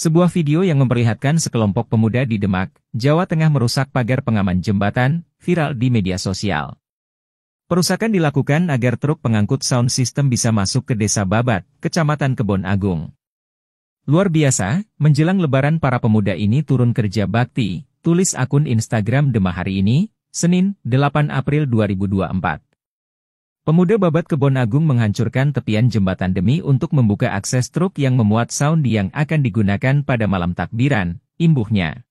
Sebuah video yang memperlihatkan sekelompok pemuda di Demak, Jawa Tengah merusak pagar pengaman jembatan, viral di media sosial. Perusakan dilakukan agar truk pengangkut sound system bisa masuk ke Desa Babat, Kecamatan Kebon Agung. Luar biasa, menjelang lebaran para pemuda ini turun kerja bakti, tulis akun Instagram Demahari hari ini, Senin, 8 April 2024. Pemuda babat Kebon Agung menghancurkan tepian jembatan demi untuk membuka akses truk yang memuat sound yang akan digunakan pada malam takbiran, imbuhnya.